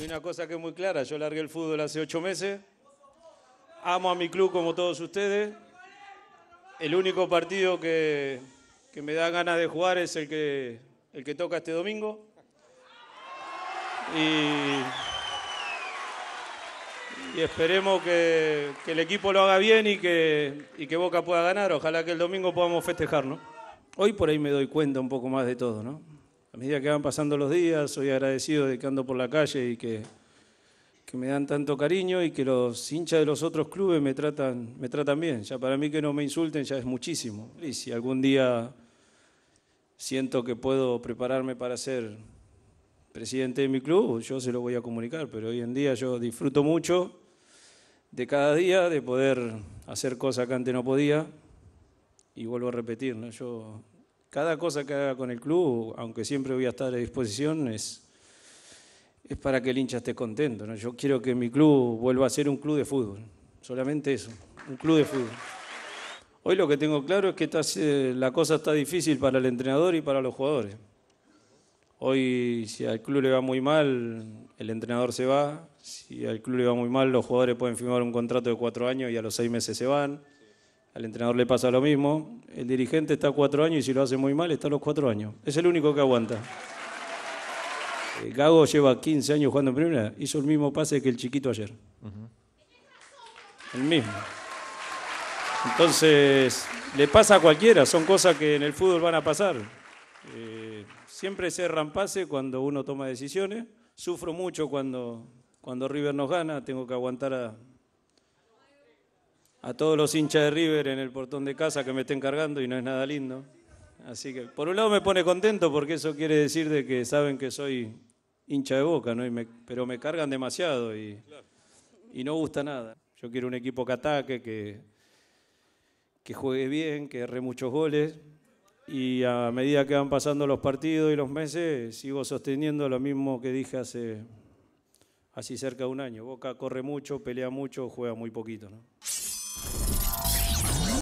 Y una cosa que es muy clara, yo largué el fútbol hace ocho meses, amo a mi club como todos ustedes, el único partido que, que me da ganas de jugar es el que, el que toca este domingo. Y, esperemos que, el equipo lo haga bien y que, y que Boca pueda ganar. Ojalá que el domingo podamos festejar, ¿no? Hoy por ahí me doy cuenta un poco más de todo, ¿no? medida que van pasando los días, soy agradecido de que ando por la calle y que, que me dan tanto cariño y que los hinchas de los otros clubes me tratan, me tratan bien. Ya para mí que no me insulten ya es muchísimo. Y si algún día siento que puedo prepararme para ser presidente de mi club, yo se lo voy a comunicar, pero hoy en día yo disfruto mucho de cada día, de poder hacer cosas que antes no podía. Y vuelvo a repetir, ¿no? yo cada cosa que haga con el club, aunque siempre voy a estar a disposición, es, para que el hincha esté contento. ¿no? Yo quiero que mi club vuelva a ser un club de fútbol, solamente eso, un club de fútbol. Hoy lo que tengo claro es que eh, la cosa está difícil para el entrenador y para los jugadores. Hoy si al club le va muy mal, el entrenador se va. Si al club le va muy mal, los jugadores pueden firmar un contrato de cuatro años y a los seis meses se van. Al entrenador le pasa lo mismo. El dirigente está cuatro años y si lo hace muy mal, está los cuatro años. Es el único que aguanta. Eh, Gago lleva 15 años jugando en primera. Hizo el mismo pase que el chiquito ayer. El mismo. Entonces, le pasa a cualquiera. Son cosas que en el fútbol van a pasar. Eh, siempre se erran cuando uno toma decisiones. Sufro mucho cuando, cuando River nos gana. Tengo que aguantar a, a todos los hinchas de River en el portón de casa que me estén cargando y no es nada lindo. Así que, por un lado me pone contento porque eso quiere decir de que saben que soy hincha de boca, ¿no? pero me cargan demasiado y, no gusta nada. Yo quiero un equipo que ataque, que, juegue bien, que erre muchos goles. Y a medida que van pasando los partidos y los meses, sigo sosteniendo lo mismo que dije hace así cerca de un año. Boca corre mucho, pelea mucho, juega muy poquito, ¿no?